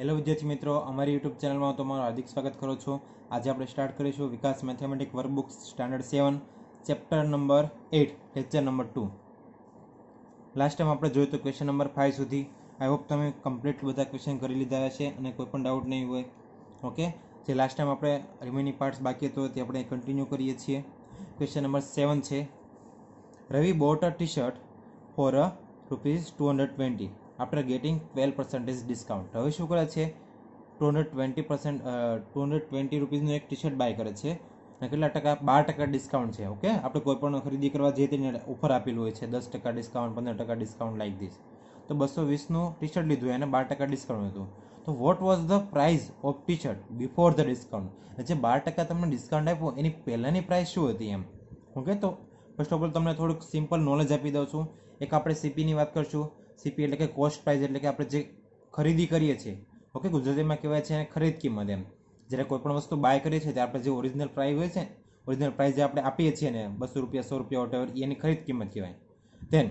hello વિદ્યાર્થી મિત્રો અમારી યુટ્યુબ ચેનલમાં તમારું હાર્દિક સ્વાગત કરો છો આજે આપણે સ્ટાર્ટ કરીશું Vikas mathematic workbook standard seven chapter number eight lecture number two last time આપણે જોયું તો ક્વેશ્ચન નંબર ફાઇવ સુધી આઈ હોપ તમે કમ્પ્લીટ બધા ક્વેશ્ચન કરી લીધા છે અને કોઈ પણ ડાઉટ નહીં હોય ઓકે જે લાસ્ટ ટાઈમ આપણે રિમેનિંગ પાર્ટ્સ બાકી હતો તે આપણે કન્ટિન્યુ કરીએ છીએ ક્વેશ્ચન નંબર સેવન છે Ravi bought a T shirt for a rupees two hundred twenty after getting twelve percentage discount હવે શું કરે છે two hundred twenty percent two hundred twenty રૂપીઝનું એક ટી શર્ટ બાય કરે છે અને કેટલા ટકા બાર ટકા ડિસ્કાઉન્ટ છે ઓકે આપણે કોઈ પણ ખરીદી કરવા જઈએ તેને ઓફર આપેલું હોય છે દસ ટકા ડિસ્કાઉન્ટ પંદર ટકા ડિસ્કાઉન્ટ લાઈક ધીસ તો બસો વીસનું ટી શર્ટ લીધું એને બાર ટકા ડિસ્કાઉન્ટ હતું તો what was the price of T shirt before the discount જે બાર ટકા તમને ડિસ્કાઉન્ટ આપ્યું એની પહેલાંની પ્રાઇસ શું હતી એમ ઓકે તો ફર્સ્ટ ઓફ ઓલ તમને થોડુંક સિમ્પલ નોલેજ આપી દઉં છું એક આપણે સીપીની વાત કરશું સીપી e એટલે કે કોસ્ટ પ્રાઇસ એટલે કે આપણે જે ખરીદી કરીએ છીએ ઓકે ગુજરાતીમાં કહેવાય છે ખરીદ કિંમત એમ જ્યારે કોઈપણ વસ્તુ બાય કરીએ છીએ ત્યારે આપણે જે ઓરિજિનલ પ્રાઇસ હોય છે ઓરિજિનલ પ્રાઇસ જે આપણે આપીએ છીએ ને બસો રૂપિયા સો રૂપિયા વોટેવર એની ખરીદ કિંમત કહેવાય ધેન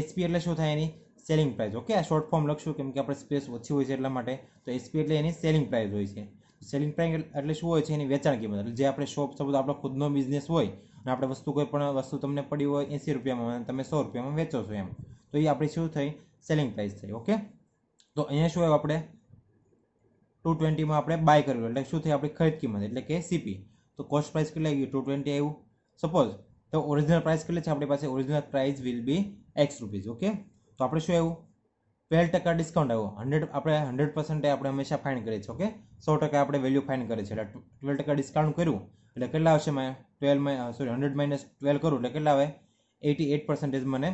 એચપી એટલે શું થાય એની સેલિંગ પ્રાઇસ ઓકે આ શોર્ટ ફોર્મ લખશું કેમ કે આપણે સ્પેસ ઓછી હોય છે એટલા માટે તો એચપી એટલે એની સેલિંગ પ્રાઇસ હોય છે સેલિંગ પ્રાઇસ એટલે શું હોય છે એની વેચાણ કિંમત એટલે જે આપણે શોપ સપોઝ આપણો ખુદનો બિઝનેસ હોય અને આપણે વસ્તુ કોઈ પણ વસ્તુ તમને પડી હોય એંસી રૂપિયામાં તમે સો રૂપિયામાં વેચો છો એમ તો એ આપણી શું થઈ સેલિંગ પ્રાઇસ થઈ ઓકે તો અહીંયા શું આવ્યું આપણે ટુ ટ્વેન્ટીમાં આપણે બાય કર્યું એટલે શું થઈ આપણી ખરીદ કિંમત એટલે કે સીપી તો કોસ્ટ પ્રાઇસ કેટલી આવી ટુ ટ્વેન્ટી આવ્યું સપોઝ તો ઓરિજિનલ પ્રાઇસ કેટલી છે આપણી પાસે original price will be X rupees okay તો આપણે શું આવ્યું ટ્વેલ્વ ટકા ડિસ્કાઉન્ટ આવ્યું હંડ્રેડ આપણે હંડ્રેડ પર્સન્ટ આપણે હંમેશા ફાઇન કરીએ છીએ ઓકે સો ટકા આપણે વેલ્યુ ફાઇન કરીએ છીએ એટલે ટ્વેલ્વ ટકા ડિસ્કાઉન્ટ કર્યું એટલે કેટલા આવશે મેં twelve sorry hundred minus twelve કરું એટલે કેટલા આવે એટી એટ પર્સન્ટેજ મને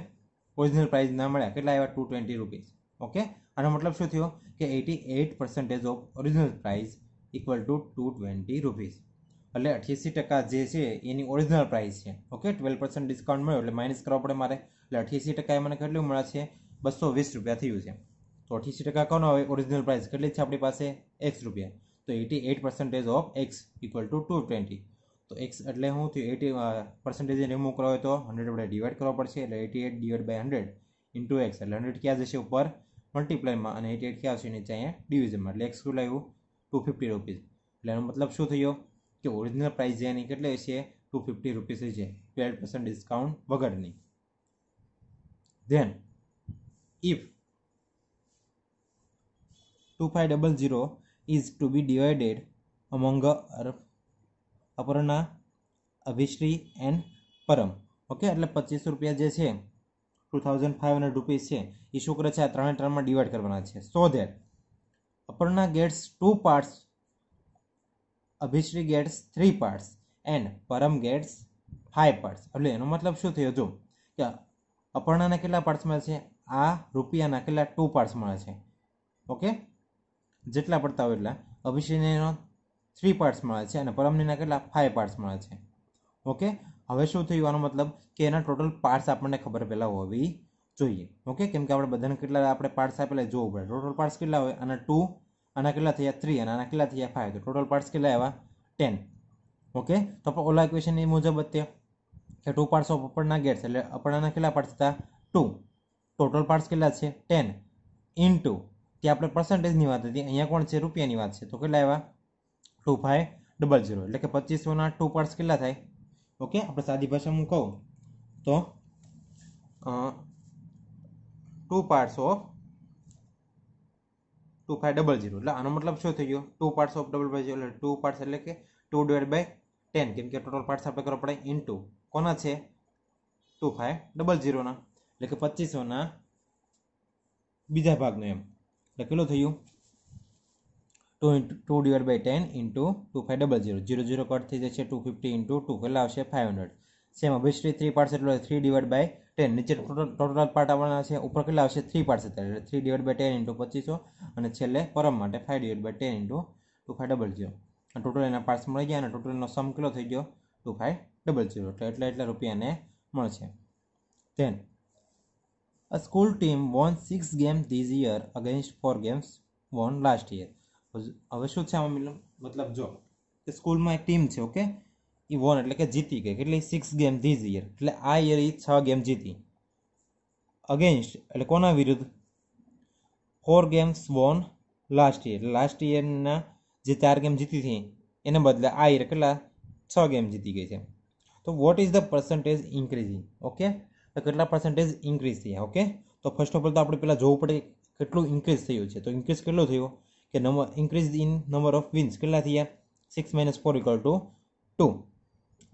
ઓરિજિનલ પ્રાઇસ ના મળ્યા કેટલા આવ્યા ટુ ટ્વેન્ટી રૂપીઝ ઓકે આનો મતલબ શું થયો કે eighty eight percentage of original price equal to two twenty rupees એટલે અઠ્યાસી ટકા જે છે એની ઓરિજિનલ પ્રાઇસ છે ઓકે ટ્વેલ્વ પર્સન્ટ ડિસ્કાઉન્ટ મળ્યો એટલે માઇનસ કરવા પડે મારે એટલે અઠ્યાસી ટકાએ મને કેટલું મળે છે બસો વીસ રૂપિયા થયું છે તો અઠ્યાસી ટકા કોનો હવે ઓરિજિનલ પ્રાઇસ કેટલી છે આપણી પાસે એક્સ રૂપિયા તો eighty eight percentage of x equal to two twenty તો એક્સ એટલે શું થયું એટી પર્સન્ટેજ રિમૂવ કરો હોય તો હન્ડ્રેડ વડે ડિવાઈડ કરવો પડશે એટલે eighty eight divide by hundred into x એટલે હન્ડ્રેડ ક્યાં જશે ઉપર મલ્ટીપ્લાયમાં અને એટી એટ ક્યાં છે નીચે અહીંયા ડિવિઝનમાં એટલે એક્સ શું લાવ્યું ટુ ફિફ્ટી રૂપીઝ એટલે એનો મતલબ શું થયો કે ઓરિજિનલ પ્રાઇસ જે એની કેટલી હશે ટુ ફિફ્ટી રૂપીઝ છે ટ્વેલ્વ પર્સન્ટ ડિસ્કાઉન્ટ વગરની then if two five double zero is to be divided among uh Aparna Abhishree and Param okay એટલે પચીસ રૂપિયા જે છે two thousand five hundred rupees છે એ શુક્ર છે આ ત્રણે ત્રણમાં ડિવાઈડ કરવાના છે so that Aparna gets two parts Abhishree gets three parts and Param gets five parts એટલે એનો મતલબ શું થયો જો કે અપર્ણાના કેટલા પાર્ટ્સ મળે છે આ રૂપિયાના કેટલા ટુ પાર્ટ્સ મળે છે ઓકે જેટલા પડતા હોય એટલા અભિશ્રીને એનો થ્રી પાર્ટ્સ મળ્યા છે અને પરમનીના કેટલા ફાઇવ પાર્ટ્સ મળે છે ઓકે હવે શું થયું આનો મતલબ કે એના ટોટલ પાર્ટ્સ આપણને ખબર પહેલાં હોવી જોઈએ ઓકે કેમ કે આપણે બધાને કેટલા આપણે પાર્ટ્સ આપેલા જોવું પડે ટોટલ પાર્ટ્સ કેટલા હોય અને ટુ આના કેટલા થયા થ્રી અને આના કેટલા થયા ફાઇવ તો ટોટલ પાર્ટ્સ કેટલા આવ્યા ટેન ઓકે તો ઓલા ઇક્વેશન એ મુજબ જ કે two parts of Aparna gets એટલે અપર્ણાના કેટલા પાર્ટ્સ હતા ટુ ટોટલ પાર્ટ્સ કેટલા છે ટેન ઇન ટુ ત્યાં આપણે પર્સન્ટેજની વાત હતી અહીંયા કોણ છે રૂપિયાની વાત છે તો કેટલા આવ્યા ટુ ફાઇવ ડબલ ઝીરો એટલે કે પચીસોના ટુ પાર્ટ્સ કેટલા થાય ઓકે આપણે સાદી ભાષામાં કહું તો two parts of two five double zero એટલે આનો મતલબ શું થઈ ગયો two parts of double zero એટલે ટુ પાર્ટ્સ એટલે કે ટુ ડિવાઈડ બાય ટેન કેમ કે ટોટલ પાર્ટ્સ આપણે કરવા પડે ઇન્ટુ કોના છે ટુ ફાઇવ ડબલ ઝીરોના એટલે કે પચીસોના બીજા ભાગનો એમ એટલે કેટલું થયું two into two divide by ten into two five double zero zero zero cut થઈ જશે ટુ ફિફ્ટી ઇન્ટુ ટુ એટલે આવશે five hundred same obviously three parts એટલે થ્રી ડિવાઇડ બાય ટેન નીચે ટોટલ પાર્ટ આવવાના છે ઉપર કેટલા આવશે થ્રી પાર્ટ્સ હતા એટલે three divide by ten into પચીસો અને છેલ્લે પરમ માટે five divide by ten into two five double zero total એના પાર્ટ્સ મળી ગયા અને ટોટલનો સમ કેટલો થઈ ગયો ટુ ફાઇવ ડબલ ઝીરો એટલે એટલા એટલા રૂપિયાને મળશે then a school team won six game these year against four games won last year હવે શું છે આમાં મતલબ જો કે સ્કૂલમાં એક ટીમ છે ઓકે એ વોન એટલે કે જીતી ગઈ એટલે સિક્સ ગેમ ધીઝ યર એટલે આ યર એ છ ગેમ જીતી અગેન્સ્ટ એટલે કોના વિરુદ્ધ four games won last year last યરના જે ચાર ગેમ જીતી હતી એને બદલે આ યર કેટલા છ ગેમ જીતી ગઈ છે તો what is the percentage increasing okay તો કેટલા પર્સન્ટેજ ઇન્ક્રીઝ થયા ઓકે તો ફર્સ્ટ ઓફ ઓલ તો આપણે પહેલાં જોવું પડે કેટલું ઇન્ક્રીઝ થયું છે તો ઇન્ક્રીઝ કેટલો થયો કે number increase in number of wins કેટલા થયા six minus four equal to two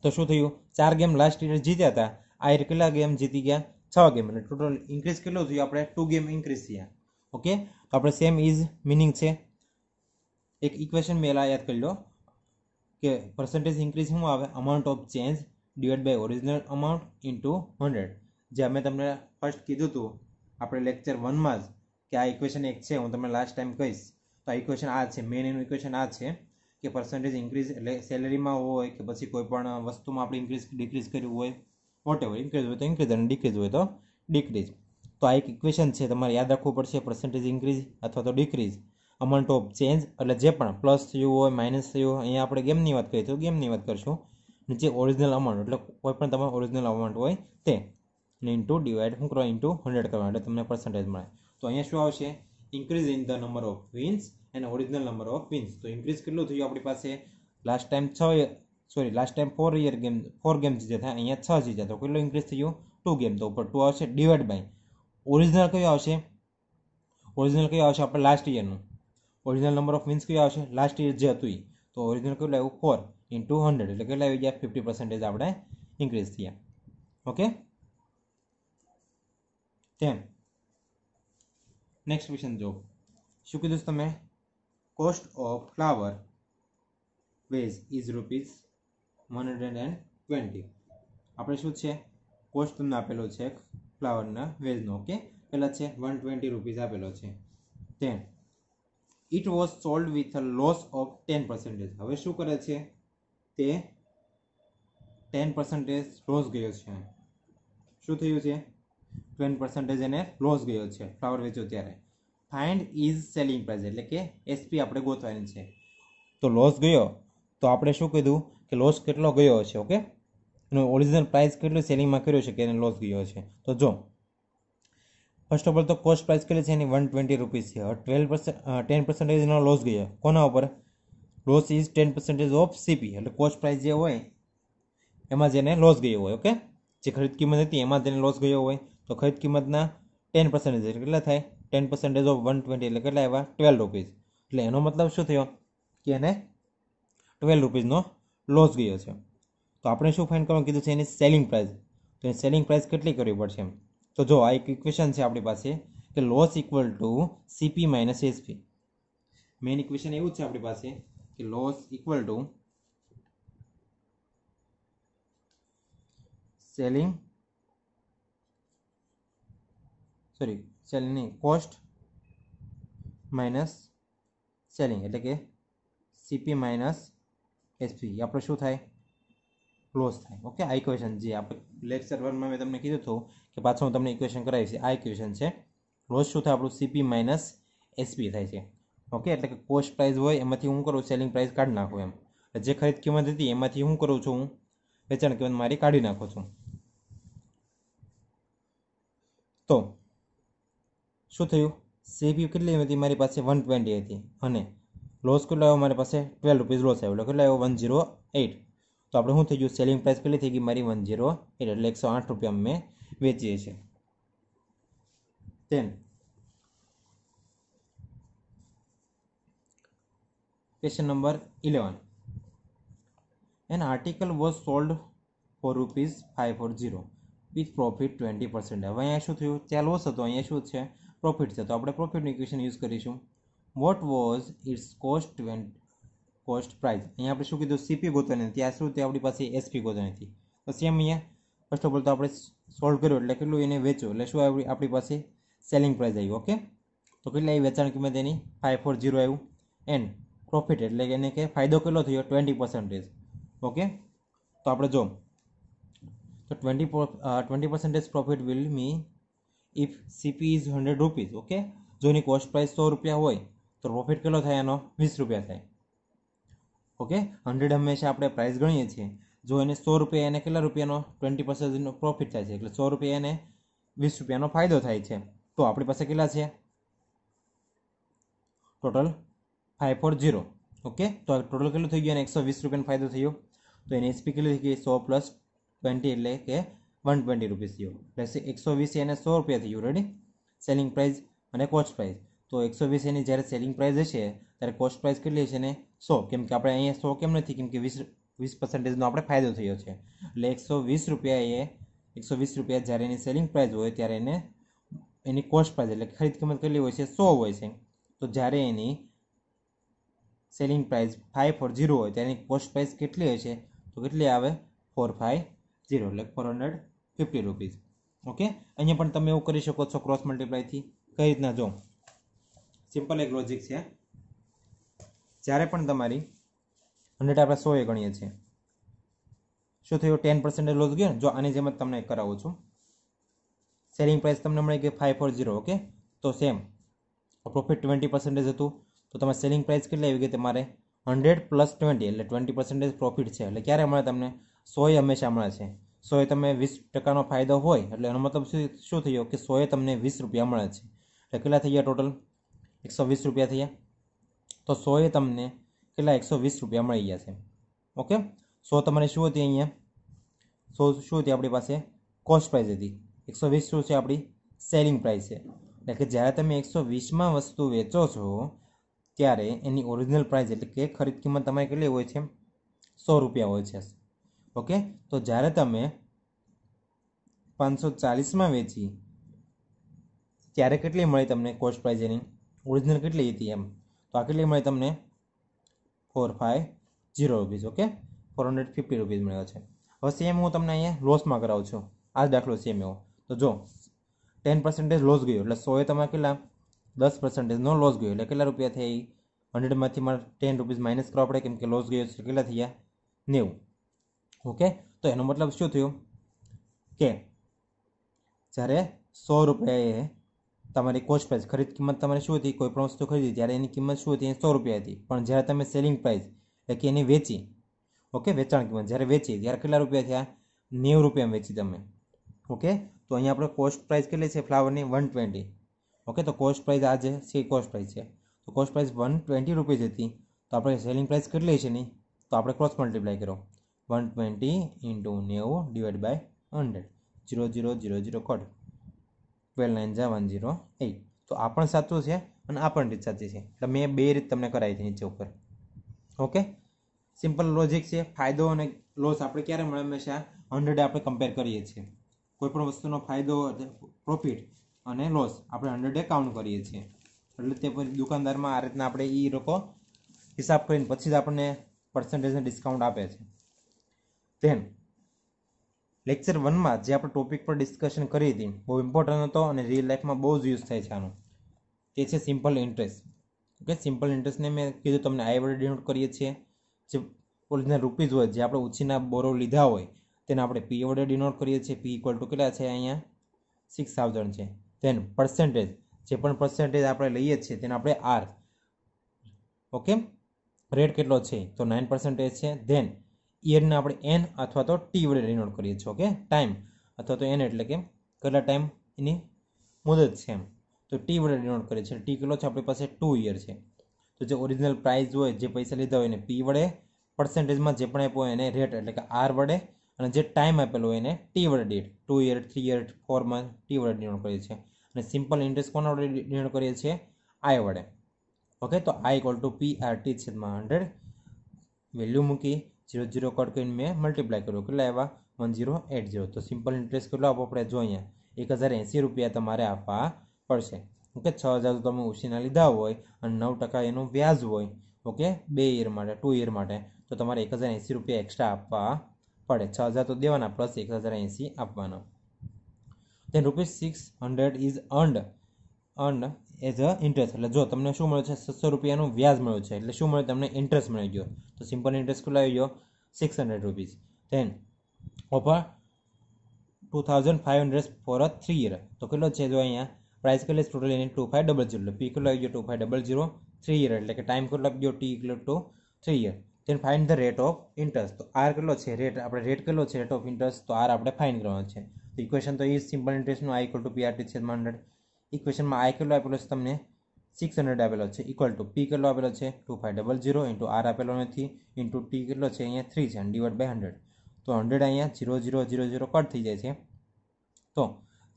તો શું થયું ચાર ગેમ લાસ્ટ યર જીત્યા હતા આ યર કેટલા ગેમ જીતી ગયા છ ગેમ એટલે ટોટલ ઇન્ક્રીઝ કેટલો થયું આપણે ટુ ગેમ ઇન્ક્રીઝ થયા ઓકે તો આપણે સેમ ઇઝ મિનિંગ છે એક ઇક્વેશન મેં યાદ કરી લો કે પર્સન્ટેજ ઇન્ક્રીઝ શું આવે amount of change divide by original amount into hundred જે અમે તમને ફર્સ્ટ કીધું હતું આપણે લેક્ચર વનમાં જ કે આ ઇક્વેશન એક છે હું તમને લાસ્ટ ટાઈમ કહીશ તો આ ઇક્વેશન આ છે મેન એનું ઇક્વેશન આ છે કે પર્સન્ટેજ ઇન્ક્રીઝ એટલે સેલેરીમાં હોય કે પછી કોઈ પણ વસ્તુમાં આપણે ઇન્ક્રીઝ ડિક્રીઝ કર્યું હોય વોટ એવર ઇન્ક્રીઝ હોય તો ઇન્ક્રીઝ અને ડિક્રીઝ હોય તો ડિક્રીઝ તો આ એક ઇક્વેશન છે તમારે યાદ રાખવું પડશે પર્સન્ટેજ ઇન્ક્રીઝ અથવા તો ડિક્રીઝ અમાઉન્ટ ઓફ ચેન્જ એટલે જે પણ પ્લસ થયું હોય માઇનસ થયું હોય અહીંયા આપણે ગેમની વાત કરીએ તો ગેમની વાત કરીશું ને જે ઓરિજિનલ અમાઉન્ટ એટલે કોઈ પણ તમારો ઓરિજિનલ અમાઉન્ટ હોય તે ને ઇન્ટુ ડિવાઈડ હું કરો ઇન્ટુ હંડ્રેડ કરવા એટલે તમને પર્સન્ટેજ મળે તો અહીંયા શું આવશે increase in the number of wins and original number of wins તો ઇન્ક્રીઝ કેટલું થયું આપણી પાસે લાસ્ટ ટાઈમ છ sorry last time four year game four game જીત્યા થાય અહીંયા છ જીત્યા તો કેટલું ઇન્ક્રીઝ થયું ટુ ગેમ તો ઉપર ટુ આવશે ડિવાઈડ બાય ઓરિજિનલ કયો આવશે ઓરિજિનલ કયો આવશે આપણે લાસ્ટ યરનું ઓરિજિનલ નંબર ઓફ વિન્સ કયો આવશે લાસ્ટ યર જે હતું એ તો ઓરિજિનલ કેટલું આવ્યું ફોર ઇન ટુ હંડ્રેડ એટલે કેટલા આવી ગયા ફિફ્ટી પર્સન્ટેજ આપણે ઇન્ક્રીઝ થયા ઓકે તેમ નેક્સ્ટ ક્વેશ્ચન જો શું કીધું છે તમે cost of flower vase is rupees one hundred and twenty આપણે શું છે કોસ્ટ તમને આપેલો છે ફ્લાવરના વેઝનો ઓકે પહેલાં છે વન ટ્વેન્ટી રૂપીઝ આપેલો છે તેમ it was sold with a loss of ten percentage હવે શું કરે છે તે ટેન પર્સન્ટેજ લોસ ગયો છે શું થયું છે ટ્વેન્ટી પર્સન્ટેજ એને લોસ ગયો છે ફ્લાવર વેચો ત્યારે ફાઇન્ડ ઇઝ સેલિંગ પ્રાઇઝ એટલે કે એસપી આપણે ગોતવાની છે તો લોસ ગયો તો આપણે શું કીધું કે લોસ કેટલો ગયો હશે ઓકે એનો ઓરિજિનલ પ્રાઇસ કેટલું સેલિંગમાં કર્યો છે કે એને લોસ ગયો છે તો જો ફર્સ્ટ ઓફ ઓલ તો કોસ્ટ પ્રાઇસ કેટલી છે એની વન ટ્વેન્ટી રૂપીઝ છે ટ્વેલ્વ પર્સન્ટ ટેન પર્સન્ટેજનો લોસ ગયો કોના ઉપર loss is ten percentage of CP એટલે કોસ્ટ પ્રાઇસ જે હોય એમાં જેને લોસ ગયો હોય ઓકે જે ખરીદ કિંમત હતી એમાં જેને લોસ ગયો હોય તો ખરીદ કિંમતના ટેન પર્સન્ટેજ કેટલા થાય ten percentage of one twenty એટલે કેટલા આવ્યા ટ્વેલ્વ રૂપીઝ એટલે એનો મતલબ શું થયો કે એને ટ્વેલ્વ રૂપીઝનો લોસ ગયો છે તો આપણે શું ફાઇન કરવાનું કીધું છે એની સેલિંગ પ્રાઇસ તો એની સેલિંગ પ્રાઇસ કેટલી કરવી પડશે તો જો આ એક ઇક્વેશન છે આપણી પાસે કે loss equal to CP minus SP main equation એવું જ છે આપણી પાસે કે loss equal to selling sorry સેલની કોસ્ટ માઇનસ સેલિંગ એટલે કે સીપી માઇનસ એસપી આપણો શું થાય ક્લોઝ થાય ઓકે આ ઇક્વેશન જે આપણે લેક્ચર વનમાં મેં તમને કીધું હતું કે પાછું હું તમને ઇક્વેશન કરાવીશ આ ઇક્વેશન છે ક્લોઝ શું થાય આપણું સીપી માઇનસ એસપી થાય છે ઓકે એટલે કે કોસ્ટ પ્રાઇસ હોય એમાંથી હું કરું સેલિંગ પ્રાઇસ કાઢી નાખું એમ જે ખરીદ કિંમત હતી એમાંથી હું કરું છું હું વેચાણ કિંમત મારી કાઢી નાખું છું તો શું થયું સીપીયુ કેટલી હતી મારી પાસે વન ટ્વેન્ટી હતી અને લોસ કેટલો આવ્યો મારી પાસે ટ્વેલ્વ રૂપીઝ લોસ આવ્યો કેટલો આવ્યો વન ઝીરો એઈટ તો આપણે શું થઈ ગયું સેલિંગ પ્રાઇસ કેટલી થઈ ગઈ મારી વન ઝીરો એટ એટલે એકસો આઠ રૂપિયા અમે વેચીએ છીએ તેમ question number eleven an article was sold for rupees five four zero with profit twenty percent હવે અહીંયા શું થયું ત્યાં લોસ હતો અહીંયા શું છે પ્રોફિટ છે તો આપણે પ્રોફિટનું ઇક્વેશન યુઝ કરીશું what was its cost when cost price અહીંયા આપણે શું કીધું સીપી ગોતવાની હતી આ શું તે આપણી પાસે એસપી ગોતવાની નથી તો સેમ અહીંયા ફર્સ્ટ ઓફ ઓલ તો આપણે સોલ્વ કર્યો એટલે કેટલું એને વેચો એટલે શું આવ્યું આપણી પાસે સેલિંગ પ્રાઇસ આવ્યું ઓકે તો કેટલા એ વેચાણ કિંમત એની ફાઇવ ફોર ઝીરો આવ્યું એન્ડ પ્રોફિટ એટલે એને કે ફાયદો કેટલો થયો ટ્વેન્ટી પર્સન્ટેજ ઓકે તો આપણે જો તો twenty twenty percentage profit will me if CP is hundred rupees okay જો એની કોસ્ટ પ્રાઇસ સો રૂપિયા હોય તો પ્રોફિટ કેટલો થાય એનો વીસ રૂપિયા થાય ઓકે હંડ્રેડ હંમેશા આપણે પ્રાઇસ ગણીએ છીએ જો એને સો રૂપિયા એને કેટલા રૂપિયાનો ટ્વેન્ટી પર્સન્ટનો પ્રોફિટ થાય છે એટલે સો રૂપિયા એને વીસ રૂપિયાનો ફાયદો થાય છે તો આપણી પાસે કેટલા છે total five four zero okay તો ટોટલ કેટલું થઈ ગયું અને એકસો વીસ રૂપિયાનો ફાયદો થયો તો એની એસપી કેટલી થઈ ગઈ સો પ્લસ ટ્વેન્ટી એટલે કે વન ટ્વેન્ટી રૂપીસ થયો પ્લસ એકસો વીસ એને સો રૂપિયા થયું રેડી સેલિંગ પ્રાઇસ અને કોસ્ટ પ્રાઇસ તો એકસો વીસ એની જ્યારે સેલિંગ પ્રાઇસ હશે ત્યારે કોસ્ટ પ્રાઇસ કેટલી હશે ને સો કેમ કે આપણે અહીંયા સો કેમ નથી કેમ કે વીસ વીસ પર્સન્ટેજનો આપણે ફાયદો થયો છે એટલે એકસો વીસ રૂપિયા એ એકસો વીસ રૂપિયા જ્યારે એની સેલિંગ પ્રાઇસ હોય ત્યારે એને એની કોસ્ટ પ્રાઇસ એટલે ખરીદ કિંમત કેટલી હોય છે સો હોય છે તો જ્યારે એની selling price five four zero હોય ત્યારે એની કોસ્ટ પ્રાઇસ કેટલી હશે તો કેટલી આવે ફોર ફાઇવ ઝીરો એટલે four hundred fifty rupees okay અહીંયા પણ તમે એવું કરી શકો છો ક્રોસ મલ્ટીપ્લાયથી કઈ રીતના જો સિમ્પલ એક લોજિક છે જ્યારે પણ તમારી હંડ્રેડ આપણે સો એ ગણીએ છીએ શું થયું ટેન પર્સન્ટેજ લોસ ગયો જો આની જેમ જ તમને કરાવું છું સેલિંગ પ્રાઇસ તમને મળે કે ફાઇવ ફોર ઝીરો ઓકે તો સેમ પ્રોફિટ ટ્વેન્ટી પર્સન્ટેજ હતું તો તમારે સેલિંગ પ્રાઇસ કેટલી આવી ગઈ તમારે હંડ્રેડ પ્લસ ટ્વેન્ટી એટલે ટ્વેન્ટી પર્સન્ટેજ પ્રોફિટ છે એટલે ક્યારે મળે તમને સો એ હંમેશા મળે છે સોએ તમે વીસ ટકાનો ફાયદો હોય એટલે એનો મતલબ શું શું થયો કે સોએ તમને વીસ રૂપિયા મળે છે એટલે કેટલા થઈ ગયા ટોટલ એકસો વીસ રૂપિયા થયા તો સોએ તમને કેટલા એકસો વીસ રૂપિયા મળી ગયા છે ઓકે સો તમારે શું હતી અહીંયા સો શું હતી આપણી પાસે કોસ્ટ પ્રાઇસ હતી એકસો વીસ શું છે આપણી સેલિંગ પ્રાઇસ છે એટલે કે જ્યારે તમે એકસો વીસમાં વસ્તુ વેચો છો ત્યારે એની ઓરિજિનલ પ્રાઇસ એટલે કે ખરીદ કિંમત તમારે કેટલી હોય છે સો રૂપિયા હોય છે ઓકે તો જ્યારે તમે પાંચસો ચાલીસમાં વેચી ત્યારે કેટલી મળી તમને કોસ્ટ પ્રાઇઝ એની ઓરિજિનલ કેટલી હતી એમ તો આ કેટલી મળી તમને four five zero rupees okay four hundred fifty rupees મળ્યો છે હવે સેમ હું તમને અહીંયા લોસમાં કરાવું છું આ દાખલો સેમ એવો તો જો ટેન પર્સન્ટેજ લોસ ગયો એટલે સોએ તમારે કેટલા દસ પર્સન્ટેજનો લોસ ગયો એટલે કેટલા રૂપિયા થઈ હંડ્રેડમાંથી મારે ટેન રૂપીઝ માઇનસ કરવા પડે કેમ કે લોસ ગયો છે કેટલા થયા નેવું ઓકે તો એનો મતલબ શું થયું કે જ્યારે સો રૂપિયાએ તમારી કોસ્ટ પ્રાઇસ ખરીદ કિંમત તમારે શું હતી કોઈ પણ વસ્તુ ખરીદી ત્યારે એની કિંમત શું હતી એ સો રૂપિયા હતી પણ જ્યારે તમે સેલિંગ પ્રાઇસ એટલે કે એને વેચી ઓકે વેચાણ કિંમત જ્યારે વેચી ત્યારે કેટલા રૂપિયા થયા નેવું રૂપિયામાં વેચી તમે ઓકે તો અહીંયા આપણે કોસ્ટ પ્રાઇસ કેટલી છે ફ્લાવરની વન ટ્વેન્ટી ઓકે તો કોસ્ટ પ્રાઇસ આ છે સી કોસ્ટ પ્રાઇસ છે તો cost price one twenty rupees હતી તો આપણે સેલિંગ પ્રાઇસ કેટલી છે ની તો આપણે ક્રોસ મલ્ટીપ્લાય કરો વન ટ્વેન્ટી ઇન્ટુ નેવું divide by hundred zero zero zero zero કોડ ટ્વેલ નાઇન ઝા વન જીરો એટ તો આ પણ સાચું છે અને આ પણ રીત સાચી છે એટલે મેં બે રીત તમને કરાવી છે નીચે ઉપર ઓકે સિમ્પલ લોજિક છે ફાયદો અને લોસ આપણે ક્યારે મળે હંમેશા હંડ્રેડ આપણે કમ્પેર કરીએ છીએ કોઈપણ વસ્તુનો ફાયદો પ્રોફિટ અને લોસ આપણે હંડ્રેડે કાઉન્ટ કરીએ છીએ એટલે તે પછી દુકાનદારમાં આ રીતના આપણે એ લોકો હિસાબ કરીને પછી જ આપણને પર્સન્ટેજને ડિસ્કાઉન્ટ આપે છે ધેન લેક્ચર વનમાં જે આપણે ટોપિક પર ડિસ્કશન કરી હતી બહુ ઇમ્પોર્ટન્ટ હતો અને રિયલ લાઈફમાં બહુ જ યુઝ થાય છે આનો તે છે સિમ્પલ ઇન્ટરેસ્ટ ઓકે સિમ્પલ ઇન્ટરેસ્ટને મેં કીધું તમને આઈ વડે ડિનોટ કરીએ છીએ જે ઓરિજિનલ રૂપીઝ હોય જે આપણે ઉછીના બોરો લીધા હોય તેને આપણે પી વડે ડિનોટ કરીએ છીએ પી ઇક્વલ ટુ કેટલા છે અહીંયા સિક્સ થાઉઝન્ડ છે ધેન પર્સન્ટેજ જે પણ પર્સન્ટેજ આપણે લઈએ છીએ તેને આપણે આર ઓકે રેટ કેટલો છે તો નાઇન પર્સન્ટેજ છે ધેન યરને e આપણે એન અથવા તો ટી વડે ડિનોટ કરીએ છીએ ઓકે ટાઈમ અથવા તો એન એટલે કે કેટલા ટાઈમ એની મુદત છે એમ તો ટી વડે ડિનોટ કરીએ છીએ ટી કેટલો છે આપણી પાસે ટુ ઇયર છે તો જે ઓરિજિનલ પ્રાઇસ હોય જે પૈસા લીધા હોય એને પી વડે પર્સન્ટેજમાં જે પણ આપ્યો હોય એને રેટ એટલે કે આર વડે અને જે ટાઈમ આપેલો હોય એને ટી વડે that two year three year four month T વડે ડિનોટ કરીએ છીએ અને સિમ્પલ ઇન્ટરેસ્ટ કોના વડે ડિનોટ કરીએ છીએ આઈ વડે ઓકે તો I equal to P R T છેદમાં હંડ્રેડ વેલ્યુ મૂકી ઝીરો ઝીરો કટ કરીને મેં મલ્ટીપ્લાય કર્યો કેટલા આવ્યા વન જીરો એટ જીરો તો સિમ્પલ ઇન્ટરેસ્ટ કેટલો આપવો પડે જો અહીંયા એક હજાર એંસી રૂપિયા તમારે આપવા પડશે ઓકે છ હજાર તમે ઉછીના લીધા હોય અને નવ ટકા એનું વ્યાજ હોય ઓકે બે યર માટે ટુ યર માટે તો તમારે એક હજાર એંસી રૂપિયા એક્સ્ટ્રા આપવા પડે છ હજાર તો દેવાના પ્લસ એક હજાર એંસી આપવાના then six 600 is earned earned as a interest એટલે જો તમને શું મળે છે સત્સો રૂપિયાનું વ્યાજ મળ્યું છે એટલે શું મળે તમને ઇન્ટરેસ્ટ મળી ગયો તો સિમ્પલ ઇન્ટરેસ્ટ કેટલો આવી ગયો six hundred rupees then upon two thousand five hundred for a three year તો કેટલો છે જો અહીંયા પ્રાઇસ કેટલી ટોટલ એની two five double zero P કેટલો આવી ગયો two five double zero three year એટલે કે ટાઈમ કેટલો ગયો ટી કેટલો two three year then fine the rate of interest તો આર કેટલો છે રેટ આપણે રેટ કેટલો છે રેટ ઓફ ઇન્ટરેસ્ટ તો આર આપણે ફાઇન કરવાનો છે તો ઇક્વેશન તો એ સિમ્પલ ઇન્ટરેસ્ટનું આઈ ઇક્વલ ટુ પીઆરટી છે હંડ્રેડ ઇક્વેશનમાં આઈ કેટલો આપેલો છે તમને સિક્સ હંડ્રેડ આપેલો છે ઇક્વલ ટુ પી કેટલો આપેલો છે two five double zero into R આપેલો નથી ઇન્ટુ ટી કેટલો છે અહીંયા થ્રી છે ડિવાઈડ બાય હંડ્રેડ તો હંડ્રેડ અહીંયા zero zero zero zero cut થઈ જાય છે તો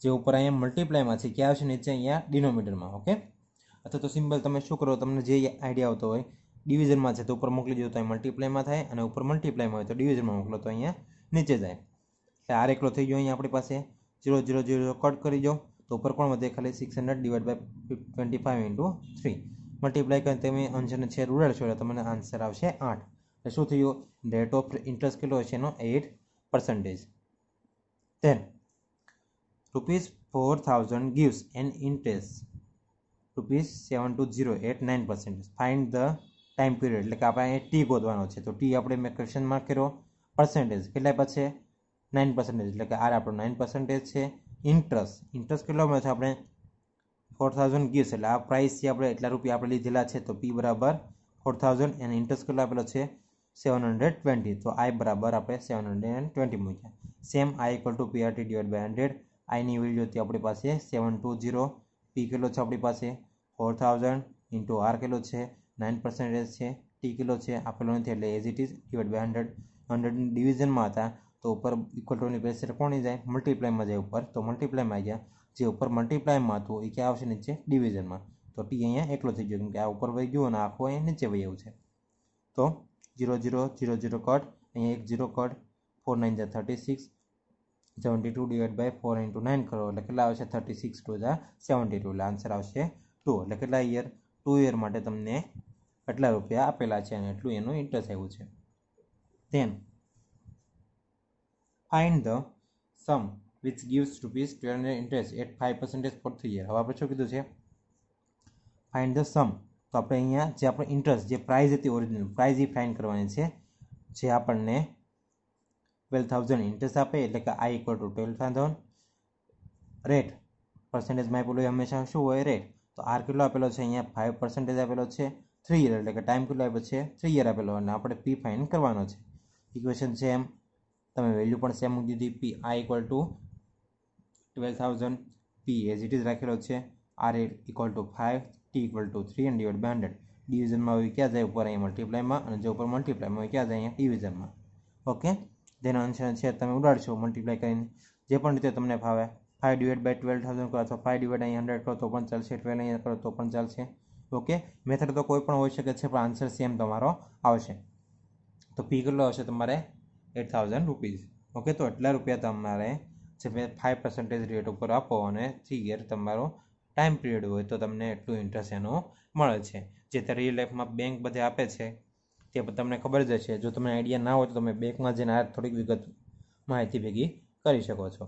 જે ઉપર અહીંયા મલ્ટીપ્લાયમાં છે ક્યાં છે નીચે અહીંયા ડિનોમીટરમાં ઓકે અથવા તો સિમ્પલ તમે શું કરો તમને જે આઈડિયા આવતો હોય ડિવિઝનમાં છે તો ઉપર મોકલી દો તો અહીં મલ્ટીપ્લાયમાં થાય અને ઉપર મલ્ટીપ્લાયમાં હોય તો ડિવિઝનમાં મોકલો તો અહીંયા નીચે જાય એટલે આર એકલો થઈ ગયો અહીંયા આપણી પાસે ઝીરો ઝીરો જીરો કટ કરી દો તો ઉપર પરકોણ વધે ખાલી six hundred divide by twenty five into three multiply કરીને તમે અંશને છેદ ઉડાડશો એટલે તમને આન્સર આવશે આઠ એટલે શું થયું રેટ ઓફ ઇન્ટરેસ્ટ કેટલો હશે એનો eight percentage then rupees four thousand gives an interest rupees seven two zero at nine percentage find the time period એટલે કે આપણે ટી ગોતવાનો છે તો ટી આપણે મેં ક્વેશ્ચન માર્ક કર્યો પર્સન્ટેજ કેટલા પછી નાઇન પર્સન્ટેજ એટલે કે આર આપણો નાઇન પર્સન્ટેજ છે ઇન્ટરેસ્ટ ઇન્ટરેસ્ટ કેટલો મળે છે આપણે ફોર થાઉઝન્ડ ગીવ્સ એટલે આ પ્રાઇસ છે આપણે એટલા રૂપિયા આપણે લીધેલા છે તો પી બરાબર ફોર થાઉઝન્ડ એન્ડ ઇન્ટરેસ્ટ કેટલો આપેલો છે સેવન હંડ્રેડ ટ્વેન્ટી તો આઈ બરાબર આપણે સેવન હંડ્રેડ એન્ડ ટ્વેન્ટી મૂક્યા same I equal to PRT divide by hundred આઈની વેલ્યુ હતી આપણી પાસે સેવન ટુ ઝીરો પી કિલો છે આપણી પાસે ફોર થાઉઝન્ડ ઇન્ટુ આર કિલો છે નાઇન પર્સન્ટેજ છે ટી કિલો છે આપેલો નથી એટલે as it is divide by hundred હંડ્રેડની ડિવિઝનમાં હતા તો ઉપર ઇક્વલ ટુની બેસ કોની જાય મલ્ટીપ્લાયમાં જાય ઉપર તો મલ્ટીપ્લાયમાં આવી ગયા જે ઉપર મલ્ટીપ્લાયમાં હતું એ ક્યાં આવશે નીચે ડિવિઝનમાં તો ટી અહીંયા એકલો થઈ ગયો કે આ ઉપર વહી ગયું અને આખું અહીંયા નીચે વહી આવ્યું છે તો zero zero zero zero cut અહીંયા એક જીરો કટ ફોર નાઇન જા thirty six seventy two divide by four into nine કરો એટલે કેટલા આવશે થર્ટી સિક્સ ટુ જા સેવન્ટી ટુ એટલે આન્સર આવશે ટુ એટલે કેટલા ઇયર ટુ યર માટે તમને આટલા રૂપિયા આપેલા છે અને એટલું એનું ઇન્ટરેસ્ટ આવ્યું છે then find the sum which gives rupees twelve hundred interest at five percentage for three year હવે આપણે શું કીધું છે ફાઇન્ડ ધ સમ તો આપણે અહીંયા જે આપણે ઇન્ટરેસ્ટ જે પ્રાઇઝ હતી ઓરિજિનલ પ્રાઇઝ એ ફાઇન્ડ કરવાની છે જે આપણને ટ્વેલ્વ થાઉઝન્ડ ઇન્ટરેસ્ટ આપે એટલે કે I equal to twelve thousand rate પર્સન્ટેજમાં આપેલું હંમેશા શું હોય રેટ તો આર કેટલો આપેલો છે અહીંયા ફાઇવ પર્સન્ટેજ આપેલો છે થ્રી યર એટલે કે ટાઈમ કેટલો આપ્યો છે થ્રી યર આપેલો અને આપણે પી ફાઇન કરવાનો છે ઇક્વેશન છે એમ તમે વેલ્યુ પણ સેમ મૂકી દીધી પી આ equal to twelve thousand P as it is રાખેલો છે R at equal to five T equal to three and divide by hundred ડિવિઝનમાં હોય ક્યાં જાય ઉપર અહીંયા મલ્ટીપ્લાયમાં અને જો ઉપર મલ્ટીપ્લાયમાં હોય ક્યાં જાય અહીંયા ડિવિઝનમાં ઓકે તેનો આન્સર છે તમે ઉડાડશો મલ્ટીપ્લાય કરીને જે પણ રીતે તમને ફાવે five divide by twelve thousand કરો અથવા ફાઇવ ડિવાઇડ અહીં હંડ્રેડ કરો તો પણ ચાલશે ટ્વેલ્વ અહીંયા કરો તો પણ ચાલશે ઓકે મેથડ તો કોઈ પણ હોઈ શકે છે પણ આન્સર સેમ તમારો આવશે તો પી કેટલો આવશે તમારે એટ થાઉઝન્ડ રૂપીઝ ઓકે તો આટલા રૂપિયા તમારે જે મેં ફાઇવ પર્સન્ટેજ રેટ ઉપર આપો અને થ્રી યર તમારો ટાઈમ પીરિયડ હોય તો તમને એટલું ઇન્ટરેસ્ટ એનો મળે છે જે તે રિયલ લાઈફમાં બેંક બધે આપે છે તે તમને ખબર જ છે જો તમને આઈડિયા ના હોય તો તમે બેંકમાં જઈને આ થોડીક વિગત માહિતી ભેગી કરી શકો છો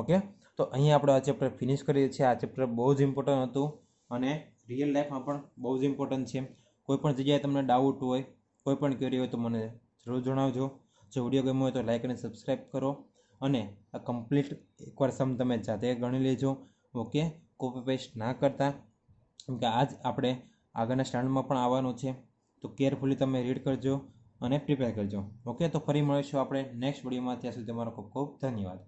ઓકે તો અહીંયા આપણે આ ચેપ્ટર ફિનિશ કરીએ છીએ આ ચેપ્ટર બહુ જ ઇમ્પોર્ટન્ટ હતું અને રિયલ લાઈફમાં પણ બહુ જ ઇમ્પોર્ટન્ટ છે કોઈ પણ જગ્યાએ તમને ડાઉટ હોય કોઈ પણ ક્વેરી હોય તો મને જરૂર જણાવજો જો વિડીયો ગમ્યો હોય તો લાઇક અને સબસ્ક્રાઈબ કરો અને આ કમ્પ્લીટ એકવાર સમ તમે જાતે ગણી લેજો ઓકે કોપી પેસ્ટ ના કરતા કેમ કે આજ આપણે આગળના સ્ટાન્ડમાં પણ આવવાનું છે તો કેરફુલી તમે રીડ કરજો અને પ્રિપેર કરજો ઓકે તો ફરી મળીશું આપણે નેક્સ્ટ વિડીયોમાં ત્યાં સુધી તમારો ખૂબ ખૂબ ધન્યવાદ